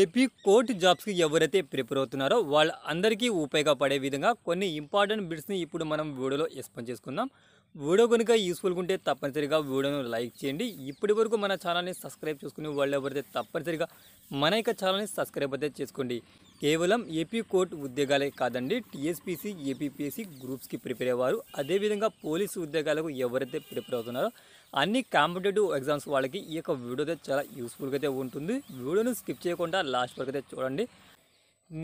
AP court జాబ్స్కి ఎవరైతే prepare అవుతున్నారో వాళ్ళందరికీ ఉపయోగపడే విధంగా కొన్ని ఇంపార్టెంట్ బిట్స్ని ఇప్పుడు మనం వీడియోలో ఎక్స్పెన్ చేసుకుందాం వీడియో కనుక యూస్ఫుల్గా ఉంటే తప్పనిసరిగా వీడియోను లైక్ చేయండి ఇప్పటి వరకు మన ఛానల్ని సబ్స్క్రైబ్ చేసుకుని వాళ్ళు ఎవరైతే తప్పనిసరిగా మన యొక్క ఛానల్ని సబ్స్క్రైబ్ అయితే చేసుకోండి కేవలం ఏపీ కోర్టు ఉద్యోగాలే కాదండి టీఎస్పీసీ ఏపీపీఎస్సీ గ్రూప్స్కి ప్రిపేర్ అయ్యేవారు అదేవిధంగా పోలీసు ఉద్యోగాలకు ఎవరైతే ప్రిపేర్ అవుతున్నారో అన్ని కాంపిటేటివ్ ఎగ్జామ్స్ వాళ్ళకి ఈ యొక్క వీడియో అయితే చాలా యూస్ఫుల్గా అయితే ఉంటుంది వీడియోని స్కిప్ చేయకుండా లాస్ట్ వరకు అయితే చూడండి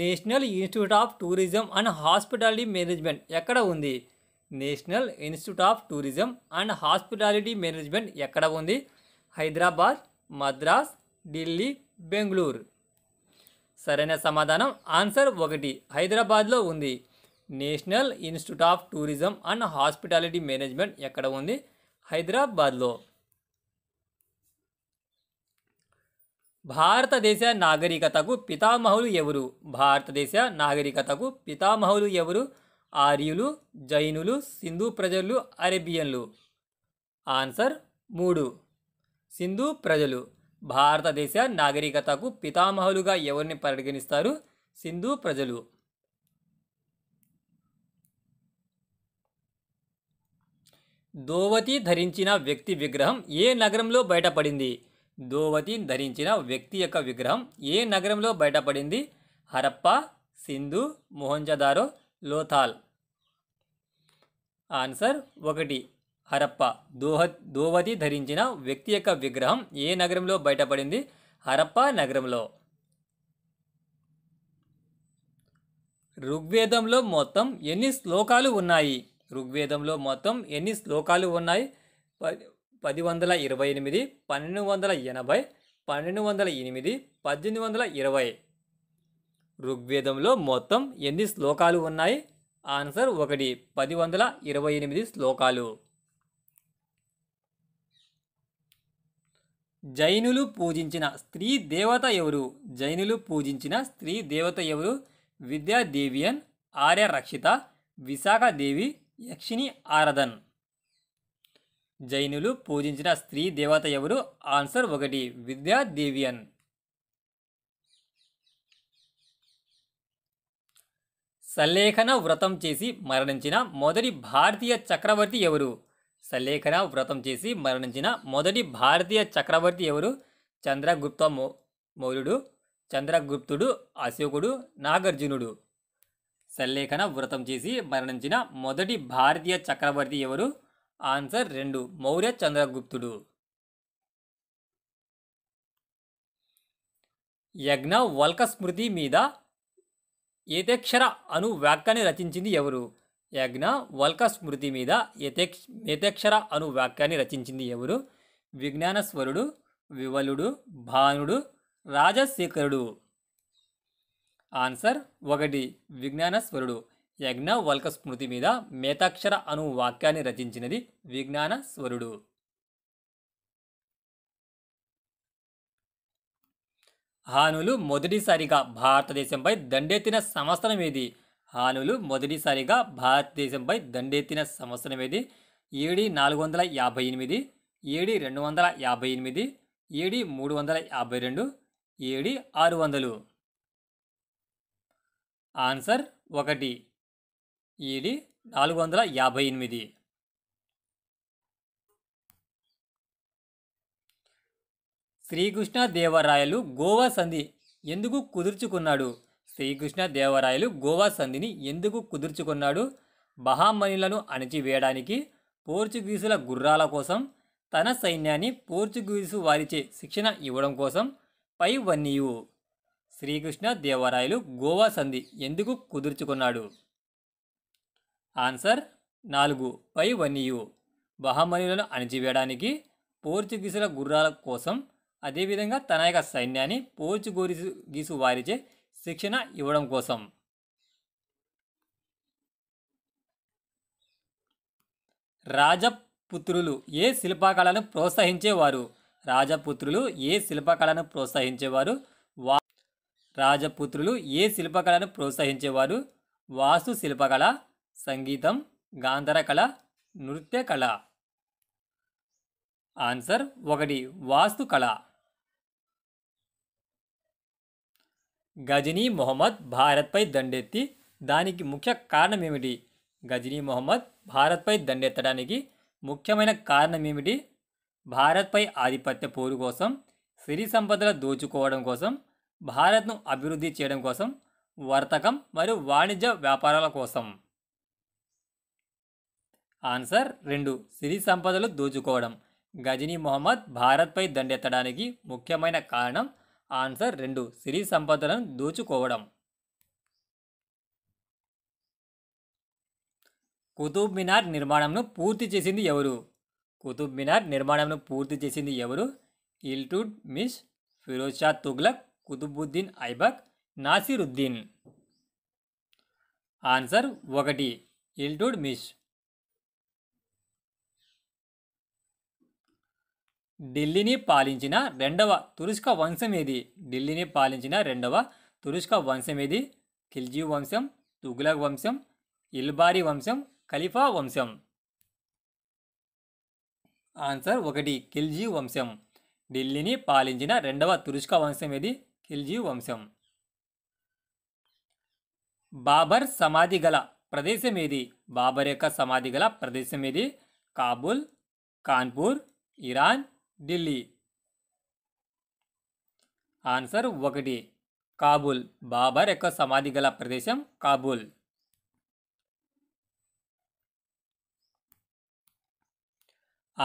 national institute of tourism and hospitality management ఎక్కడ ఉంది national institute of tourism and hospitality management ఎక్కడ ఉంది హైదరాబాద్ మద్రాస్ ఢిల్లీ బెంగళూరు సరైన సమాధానం ఆన్సర్ ఒకటి హైదరాబాద్లో ఉంది national institute of tourism and hospitality management ఎక్కడ ఉంది హైదరాబాద్లో భారతదేశ నాగరికతకు పితామహులు ఎవరు భారతదేశ నాగరికతకు పితామహులు ఎవరు ఆర్యులు జైనులు సింధు ప్రజలు అరేబియన్లు ఆన్సర్ మూడు సింధు ప్రజలు భారతదేశ నాగరికతకు పితామహులుగా ఎవరిని పరిగణిస్తారు సింధు ప్రజలు దోవతి ధరించిన వ్యక్తి విగ్రహం ఏ నగరంలో బయటపడింది దోవతి ధరించిన వ్యక్తి యొక్క విగ్రహం ఏ నగరంలో బయటపడింది హరప్ప సింధు మొహంజదారో లోథాల్ ఆన్సర్ ఒకటి హరప్ప దోహ దోవతి ధరించిన వ్యక్తి యొక్క విగ్రహం ఏ నగరంలో బయటపడింది హరప్ప నగరంలో ఋగ్వేదంలో మొత్తం ఎన్ని శ్లోకాలు ఉన్నాయి ఋగ్వేదంలో మొత్తం ఎన్ని శ్లోకాలు ఉన్నాయి పది వందల ఇరవై ఎనిమిది పన్నెండు వందల ఎనభై పన్నెండు వందల ఎనిమిది పద్దెనిమిది వందల ఇరవై ఋగ్వేదంలో మొత్తం ఎన్ని శ్లోకాలు ఉన్నాయి ఆన్సర్ ఒకటి పది వందల ఇరవై ఎనిమిది శ్లోకాలు జైనులు పూజించిన స్త్రీ దేవత ఎవరు జైనులు పూజించిన స్త్రీ దేవత ఎవరు విద్యాదేవియన్ ఆర్య రక్షిత విశాఖదేవి యక్షిణి ఆరాధన్ జైనులు పూజించిన స్త్రీ దేవత ఎవరు ఆన్సర్ ఒకటి విద్యాదేవియన్ సల్లేఖన వ్రతం చేసి మరణించిన మొదటి భారతీయ చక్రవర్తి ఎవరు సల్లేఖన వ్రతం చేసి మరణించిన మొదటి భారతీయ చక్రవర్తి ఎవరు చంద్రగుప్త మౌర్యుడు చంద్రగుప్తుడు అశోకుడు నాగార్జునుడు సల్లేఖన వ్రతం చేసి మరణించిన మొదటి భారతీయ చక్రవర్తి ఎవరు ఆన్సర్ రెండు మౌర్య చంద్రగుప్తుడు యజ్ఞ వల్క స్మృతి మీద ఏతేక్షర అను వాక్యాన్ని రచించింది ఎవరు యజ్ఞ వల్క స్మృతి మీద ఏతేక్ష అను వాక్యాన్ని రచించింది ఎవరు విజ్ఞానస్వరుడు వివలుడు భానుడు రాజశేఖరుడు ఆన్సర్ ఒకటి విజ్ఞానస్వరుడు యజ్ఞవల్క స్మృతి మీద మేతాక్షర అను వాక్యాన్ని రచించినది విజ్ఞానస్వరుడు హానులు మొదటిసారిగా భారతదేశంపై దండెత్తిన సంవత్సరం ఏది హానులు మొదటిసారిగా భారతదేశంపై దండెత్తిన సంవత్సరం ఏది ఏడి నాలుగు వందల యాభై ఎనిమిది ఏడి రెండు వందల యాభై ఎనిమిది ఏడి మూడు వందల యాభై రెండు ఏడి ఆరు వందలు ఆన్సర్ ఒకటి ఇది నాలుగు వందల యాభై ఎనిమిది శ్రీకృష్ణదేవరాయలు గోవా సంధి ఎందుకు కుదుర్చుకున్నాడు శ్రీకృష్ణదేవరాయలు గోవా సంధిని ఎందుకు కుదుర్చుకున్నాడు బహామణిలను అణిచివేయడానికి పోర్చుగీసుల గుర్రాల కోసం తన సైన్యాన్ని పోర్చుగీసు వారిచే శిక్షణ ఇవ్వడం కోసం పై వన్యూ శ్రీకృష్ణ దేవరాయలు గోవా సంధి ఎందుకు కుదుర్చుకున్నాడు ఆన్సర్ నాలుగు పై వన్యు బహమనీయులను అణిచివేయడానికి పోర్చుగీసుల గుర్రాల కోసం అదేవిధంగా తన యొక్క సైన్యాన్ని పోర్చుగీసు గీసు వారిచే శిక్షణ ఇవ్వడం కోసం రాజపుత్రులు ఏ శిల్పకళను ప్రోత్సహించేవారు రాజపుత్రులు ఏ శిల్పకళను ప్రోత్సహించేవారు రాజపుత్రులు ఏ శిల్పకళను ప్రోత్సహించేవారు వాస్తు శిల్పకళ సంగీతం గాంధర కళ నృత్య కళ ఆన్సర్ ఒకటి వాస్తు కళ గజనీ మొహమ్మద్ భారత్పై దండెత్తి దానికి ముఖ్య కారణం ఏమిటి గజనీ మొహమ్మద్ భారత్పై దండెత్తడానికి ముఖ్యమైన కారణం ఏమిటి భారత్పై ఆధిపత్య పోరు కోసం సిరి సంపదల దోచుకోవడం కోసం భారత్ను అభివృద్ధి చేయడం కోసం వర్తకం మరియు వాణిజ్య వ్యాపారాల కోసం ఆన్సర్ రెండు సిరి సంపదలు దోచుకోవడం గజనీ మొహమ్మద్ భారత్పై దండెత్తడానికి ముఖ్యమైన కారణం ఆన్సర్ రెండు సిరి సంపదలను దోచుకోవడం కుతుబ్ మినార్ నిర్మాణంను పూర్తి చేసింది ఎవరు కుతుబ్ మినార్ నిర్మాణంను పూర్తి చేసింది ఎవరు ఇల్టుడ్ మిష్ ఫిరోజ్ షా తుగ్లక్ కుతుబుద్దీన్ ఐబక్ నాసిరుద్దీన్ ఆన్సర్ ఒకటి ఇల్టుడ్ మిష్ ఢిల్లీని పాలించిన రెండవ తురుష్క వంశం ఏది ఢిల్లీని పాలించిన రెండవ తురుష్క వంశం ఏది ఖిల్జీ వంశం తుగ్లక్ వంశం ఇల్బారీ వంశం ఖలీఫా వంశం ఆన్సర్ ఒకటి ఖిల్జీ వంశం ఢిల్లీని పాలించిన రెండవ తురుష్క వంశం ఏది ఖిల్జీ వంశం బాబర్ సమాధి గల ప్రదేశం ఏది బాబర్ యొక్క సమాధి గల ప్రదేశం ఏది కాబుల్ కాన్పూర్ ఇరాన్ ఢిల్లీ ఆన్సర్ ఒకటి కాబుల్ బాబర్ యొక్క సమాధి గల ప్రదేశం కాబుల్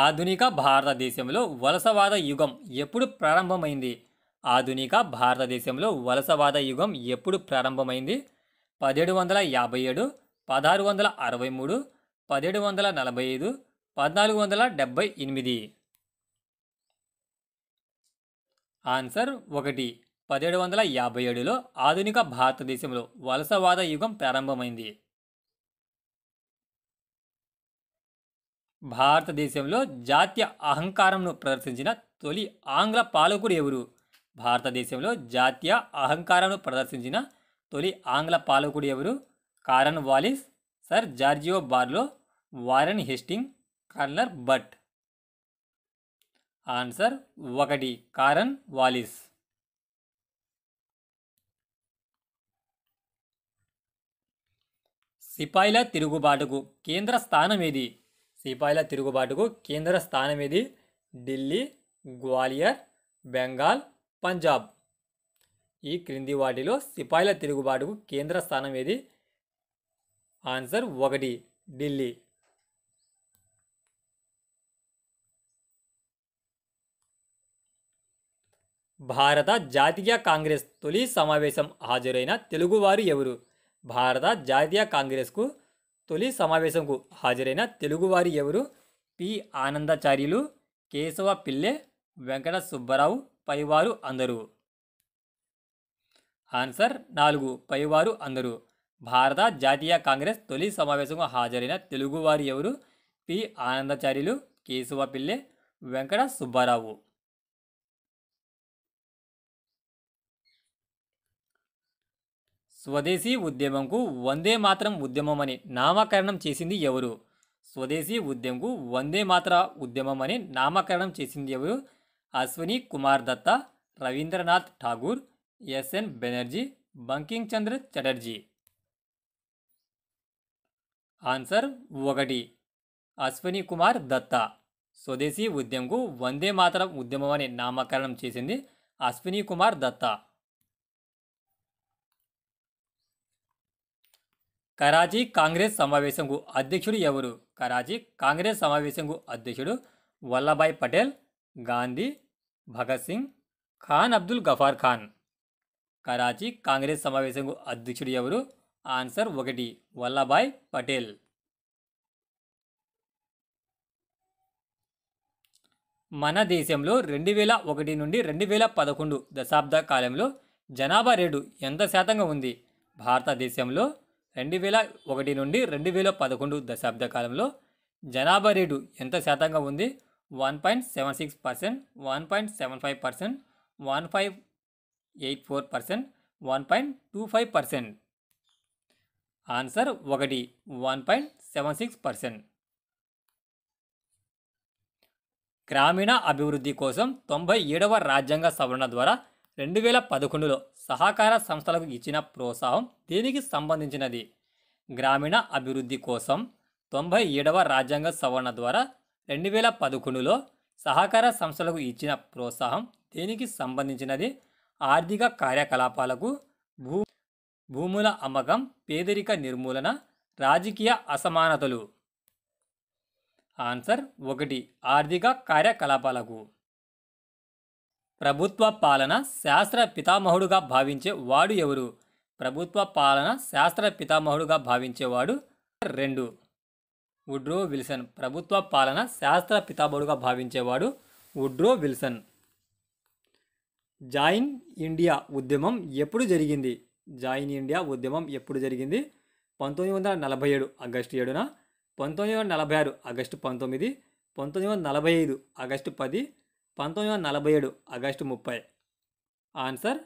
ఆధునిక భారతదేశంలో వలసవాద యుగం ఎప్పుడు ప్రారంభమైంది ఆధునిక భారతదేశంలో వలసవాద యుగం ఎప్పుడు ప్రారంభమైంది పదిహేడు వందల యాభై ఏడు పదహారు వందల అరవై మూడు పదిహేడు వందల నలభై ఐదు పద్నాలుగు వందల డెబ్భై ఎనిమిది ఆన్సర్ ఒకటి పదిహేడు వందల యాభై ఏడులో ఆధునిక భారతదేశంలో వలసవాద యుగం ప్రారంభమైంది భారతదేశంలో జాతీయ అహంకారంను ప్రదర్శించిన తొలి ఆంగ్ల పాలకుడు ఎవరు భారతదేశంలో జాతీయ అహంకారను ప్రదర్శించిన తొలి ఆంగ్ల పాలకుడు ఎవరు Cornwallis sir George Barlow Warren Hastings కర్నర్ బట్ ఆన్సర్ ఒకటి కారన్ వాలిస్ సిపాయిల తిరుగుబాటుకు కేంద్ర స్థానం ఏది సిపాయిల తిరుగుబాటుకు కేంద్ర స్థానం ఏది ఢిల్లీ గ్వాలియర్ బెంగాల్ పంజాబ్ ఈ క్రింది వాటిలో సిపాయిల తిరుగుబాటుకు కేంద్ర స్థానం ఏది ఆన్సర్ ఒకటి ఢిల్లీ భారత జాతీయ కాంగ్రెస్ తొలి సమావేశం హాజరైన తెలుగువారు ఎవరు భారత జాతీయ కాంగ్రెస్కు తొలి సమావేశంకు హాజరైన తెలుగువారు ఎవరు పి ఆనందాచార్యులు కేశవ పిల్లె వెంకట సుబ్బారావు పైవారు అందరు ఆన్సర్ నాలుగు పైవారు అందరు భారత జాతీయ కాంగ్రెస్ తొలి సమావేశంకు హాజరైన తెలుగువారు ఎవరు పి ఆనందాచార్యులు కేశవ పిల్లె వెంకట సుబ్బారావు స్వదేశీ ఉద్యమంకు వందే మాత్రం ఉద్యమం అని నామకరణం చేసింది ఎవరు స్వదేశీ ఉద్యమంకు వందే మాత్ర ఉద్యమం అని నామకరణం చేసింది ఎవరు అశ్విని కుమార్ దత్తా రవీంద్రనాథ్ ఠాగూర్ ఎస్ఎన్ బెనర్జీ బంకింగ్ చంద్ర చటర్జీ ఆన్సర్ ఒకటి అశ్విని కుమార్ దత్తా స్వదేశీ ఉద్యమకు వందే మాతరం ఉద్యమం అని నామకరణం చేసింది అశ్విని కుమార్ దత్తా కరాచీ కాంగ్రెస్ సమావేశంకు అధ్యక్షుడు ఎవరు కరాచీ కాంగ్రెస్ సమావేశంకు అధ్యక్షుడు వల్లభాయ్ పటేల్ గాంధీ భగత్ సింగ్ ఖాన్ అబ్దుల్ గఫార్ ఖాన్ కరాచీ కాంగ్రెస్ సమావేశంకు అధ్యక్షుడు ఎవరు ఆన్సర్ ఒకటి వల్లభాయ్ పటేల్ మన దేశంలో రెండు వేల ఒకటి నుండి రెండు వేల పదకొండు దశాబ్ద కాలంలో జనాభా రేటు ఎంత శాతంగా ఉంది భారతదేశంలో రెండు వేల ఒకటి నుండి రెండు వేల పదకొండు దశాబ్ద కాలంలో జనాభా రేటు ఎంత శాతంగా ఉంది one point seven six percent one point seven five percent one five eight four percent one point two five percent answer ఒకటి one point seven six percent గ్రామీణ అభివృద్ధి కోసం తొంభై ఏడవ రాజ్యాంగ సవరణ ద్వారా రెండు వేల పదకొండులో సహకార సంస్థలకు ఇచ్చిన ప్రోత్సాహం దీనికి సంబంధించినది గ్రామీణ అభివృద్ధి కోసం తొంభై ఏడవ రాజ్యాంగ సవరణ ద్వారా రెండు వేల పదకొండులో సహకార సంస్థలకు ఇచ్చిన ప్రోత్సాహం దేనికి సంబంధించినది ఆర్థిక కార్యకలాపాలకు భూ భూముల అమ్మకం పేదరిక నిర్మూలన రాజకీయ అసమానతలు ఆన్సర్ ఒకటి ఆర్థిక కార్యకలాపాలకు ప్రభుత్వ పాలన శాస్త్ర పితామహుడుగా భావించే వాడు ఎవరు ప్రభుత్వ పాలన శాస్త్ర పితామహుడుగా భావించేవాడు రెండు ఉడ్రో విల్సన్ ప్రభుత్వ పాలన శాస్త్ర పితాబడుగా భావించేవాడు ఉడ్రో విల్సన్ జాయిన్ ఇండియా ఉద్యమం ఎప్పుడు జరిగింది జాయిన్ ఇండియా ఉద్యమం ఎప్పుడు జరిగింది పంతొమ్మిది వందల నలభై ఏడు ఆగస్టు ఏడున పంతొమ్మిది వందల నలభై ఆరు ఆగస్టు పంతొమ్మిది పంతొమ్మిది వందల నలభై ఐదు ఆగస్టు పది పంతొమ్మిది వందల నలభై ఏడు ఆగస్టు ముప్పై ఆన్సర్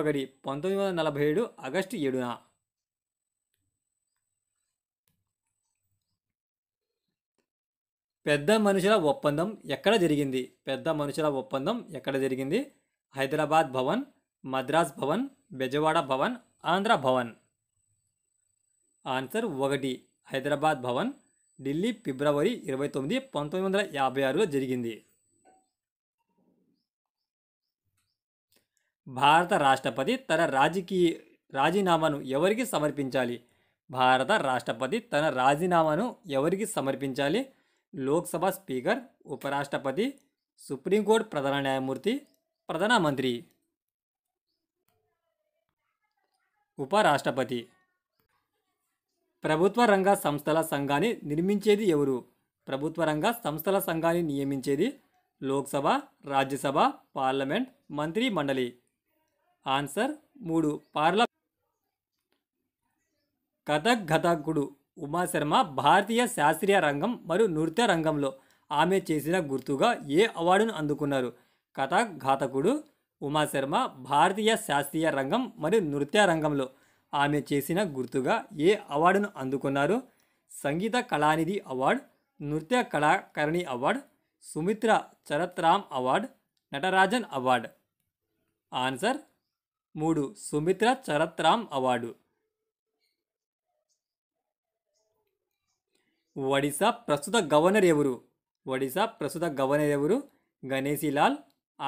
ఒకటి పంతొమ్మిది వందల నలభై ఏడు ఆగస్టు ఏడున పెద్ద మనుషుల ఒప్పందం ఎక్కడ జరిగింది పెద్ద మనుషుల ఒప్పందం ఎక్కడ జరిగింది హైదరాబాద్ భవన్ మద్రాస్ భవన్ బెజవాడ భవన్ ఆంధ్ర భవన్ ఆన్సర్ ఒకటి హైదరాబాద్ భవన్ ఢిల్లీ ఫిబ్రవరి ఇరవై తొమ్మిది పంతొమ్మిది వందల యాభై ఆరులో జరిగింది భారత రాష్ట్రపతి తన రాజకీయ రాజీనామాను ఎవరికి సమర్పించాలి భారత రాష్ట్రపతి తన రాజీనామాను ఎవరికి సమర్పించాలి లోక్సభ స్పీకర్ ఉపరాష్ట్రపతి సుప్రీంకోర్టు ప్రధాన న్యాయమూర్తి ప్రధానమంత్రి ఉపరాష్ట్రపతి ప్రభుత్వ రంగ సంస్థల సంఘాన్ని నిర్మించేది ఎవరు ప్రభుత్వ రంగ సంస్థల సంఘాన్ని నియమించేది లోక్సభ రాజ్యసభ పార్లమెంట్ మంత్రి మండలి ఆన్సర్ మూడు పార్ల కథక్ ఘతకుడు ఉమాశర్మ భారతీయ శాస్త్రీయ రంగం మరియు నృత్య రంగంలో ఆమె చేసిన గుర్తుగా ఏ అవార్డును అందుకున్నారు కథా ఘాతకుడు ఉమాశర్మ భారతీయ శాస్త్రీయ రంగం మరియు నృత్య రంగంలో ఆమె చేసిన గుర్తుగా ఏ అవార్డును అందుకున్నారు సంగీత కళానిధి అవార్డు నృత్య కళాకరణి award Sumitra Charatram award Natarajan award answer మూడు సుమిత్ర చరత్రామ్ అవార్డు ఒడిశా ప్రస్తుత గవర్నర్ ఎవరు ఒడిశా ప్రస్తుత గవర్నర్ ఎవరు గణేశీలాల్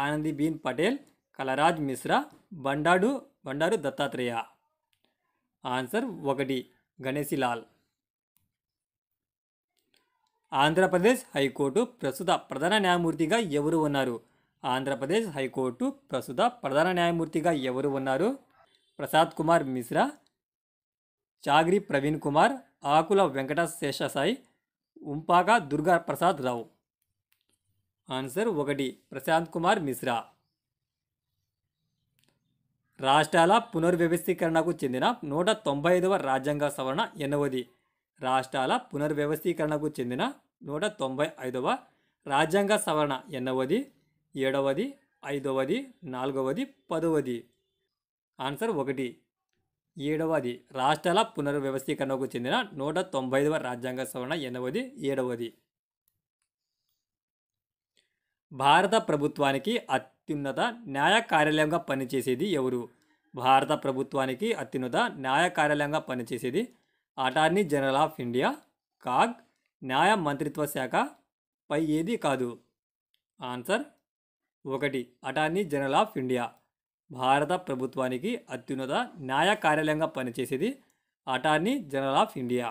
ఆనందీబీన్ పటేల్ కలరాజ్ మిశ్రా బండాడు బండారు దత్తాత్రేయ ఆన్సర్ ఒకటి గణేశీలాల్ ఆంధ్రప్రదేశ్ హైకోర్టు ప్రస్తుత ప్రధాన న్యాయమూర్తిగా ఎవరు ఉన్నారు ఆంధ్రప్రదేశ్ హైకోర్టు ప్రస్తుత ప్రధాన న్యాయమూర్తిగా ఎవరు ఉన్నారు ప్రసాద్ కుమార్ మిశ్రా చాగ్రి ప్రవీణ్ కుమార్ ఆకుల వెంకట శేషసాయి ఉంపాక దుర్గా ప్రసాద్ రావు ఆన్సర్ ఒకటి ప్రశాంత్ కుమార్ మిశ్రా రాష్ట్రాల పునర్వ్యవస్థీకరణకు చెందిన నూట తొంభై ఐదవ రాజ్యాంగ సవరణ ఎనవది రాష్ట్రాల పునర్వ్యవస్థీకరణకు చెందిన నూట తొంభై ఐదవ రాజ్యాంగ సవరణ ఎన్నవది ఏడవది ఐదవది నాలుగవది పదవది ఆన్సర్ ఒకటి ఏడవది రాష్ట్రాల పునర్వ్యవస్థీకరణకు చెందిన నూట తొంభై ఐదవ రాజ్యాంగ సవరణ ఎనవది ఏడవది భారత ప్రభుత్వానికి అత్యున్నత న్యాయ కార్యాలయంగా పనిచేసేది ఎవరు భారత ప్రభుత్వానికి అత్యున్నత న్యాయ కార్యాలయంగా పనిచేసేది attorney general of India CAG న్యాయ మంత్రిత్వ శాఖ పై ఏది కాదు ఆన్సర్ ఒకటి అటార్నీ జనరల్ ఆఫ్ ఇండియా భారత ప్రభుత్వానికి అత్యున్నత న్యాయ కార్యాలయంగా పనిచేసేది అటార్నీ జనరల్ ఆఫ్ ఇండియా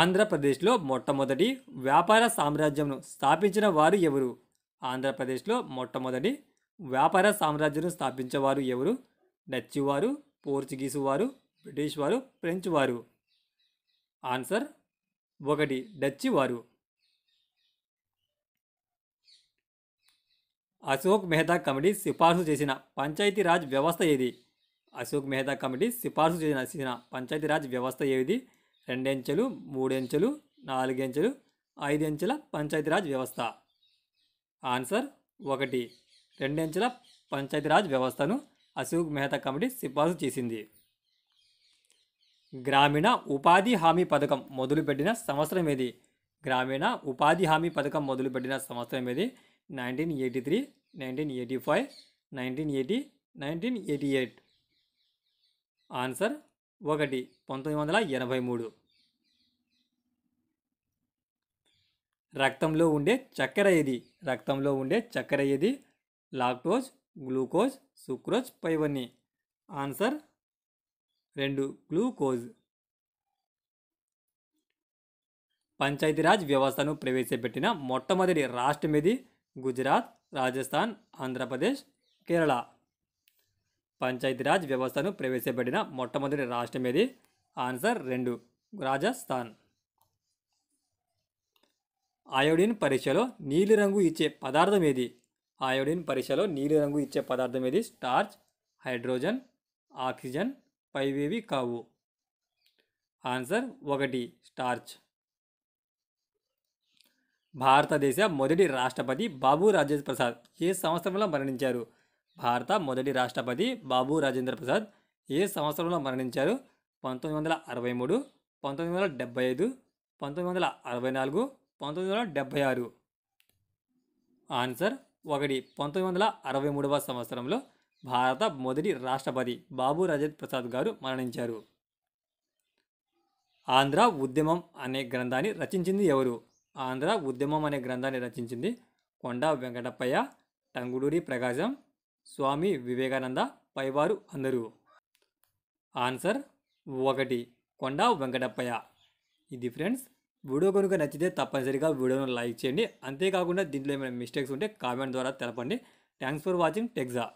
ఆంధ్రప్రదేశ్లో మొట్టమొదటి వ్యాపార సామ్రాజ్యంను స్థాపించిన వారు ఎవరు ఆంధ్రప్రదేశ్లో మొట్టమొదటి వ్యాపార సామ్రాజ్యం స్థాపించేవారు ఎవరు డచ్ వారు పోర్చుగీసు వారు బ్రిటిష్ వారు ఫ్రెంచ్ వారు ఆన్సర్ ఒకటి డచ్ వారు అశోక్ మెహతా కమిటీ సిఫార్సు చేసిన పంచాయతీరాజ్ వ్యవస్థ ఏది అశోక్ మెహతా కమిటీ సిఫార్సు చేసిన చేసిన పంచాయతీరాజ్ వ్యవస్థ ఏది రెండెంచెలు మూడెంచెలు నాలుగెంచెలు ఐదెంచెల పంచాయతీరాజ్ వ్యవస్థ ఆన్సర్ ఒకటి రెండెంచెల పంచాయతీరాజ్ వ్యవస్థను అశోక్ మెహతా కమిటీ సిఫార్సు చేసింది గ్రామీణ ఉపాధి హామీ పథకం మొదలుపెట్టిన సంవత్సరం ఏది గ్రామీణ ఉపాధి హామీ పథకం మొదలుపెట్టిన సంవత్సరం ఏది nineteen eighty three nineteen eighty five nineteen eighty nineteen eighty eight answer ఒకటి పంతొమ్మిది వందల ఎనభై మూడు రక్తంలో ఉండే చక్కెర ఏది రక్తంలో ఉండే చక్కెర ఏది లాక్టోజ్ గ్లూకోజ్ సుక్రోజ్ పైవన్నీ ఆన్సర్ రెండు గ్లూకోజ్ పంచాయతీరాజ్ వ్యవస్థను ప్రవేశపెట్టిన మొట్టమొదటి రాష్ట్రం ఏది గుజరాత్ రాజస్థాన్ ఆంధ్రప్రదేశ్ కేరళ పంచాయతీరాజ్ వ్యవస్థను ప్రవేశపెట్టిన మొట్టమొదటి రాష్ట్రం ఏది ఆన్సర్ రెండు రాజస్థాన్ అయోడిన్ పరీక్షలో నీలిరంగు ఇచ్చే పదార్థం ఏది అయోడిన్ పరీక్షలో నీలిరంగు ఇచ్చే పదార్థం ఏది స్టార్చ్ హైడ్రోజన్ ఆక్సిజన్ పైవేవి కావు ఆన్సర్ ఒకటి స్టార్చ్ భారతదేశ మొదటి రాష్ట్రపతి బాబు రాజేంద్ర ప్రసాద్ ఏ సంవత్సరంలో మరణించారు భారత మొదటి రాష్ట్రపతి బాబు రాజేంద్ర ప్రసాద్ ఏ సంవత్సరంలో మరణించారు పంతొమ్మిది వందల అరవై మూడు పంతొమ్మిది వందల డెబ్బై ఐదు పంతొమ్మిది వందల అరవై నాలుగు పంతొమ్మిది వందల డెబ్బై ఆరు ఆన్సర్ ఒకటి పంతొమ్మిది వందల అరవై మూడవ సంవత్సరంలో భారత మొదటి రాష్ట్రపతి బాబు రాజేంద్ర ప్రసాద్ గారు మరణించారు ఆంధ్ర ఉద్యమం అనే గ్రంథాన్ని రచించింది ఎవరు ఆంధ్ర ఉద్యమం అనే గ్రంథాన్ని రచించింది కొండ వెంకటప్పయ్య టంగుడూరి ప్రకాశం స్వామి వివేకానంద పైవారు అందరూ ఆన్సర్ ఒకటి కొండ వెంకటప్పయ్య ఇది ఫ్రెండ్స్ వీడియో కనుక నచ్చితే తప్పనిసరిగా వీడియోను లైక్ చేయండి అంతేకాకుండా దీంట్లో ఏమైనా మిస్టేక్స్ ఉంటే కామెంట్ ద్వారా తెలపండి థ్యాంక్స్ ఫర్ వాచింగ్ టెక్జా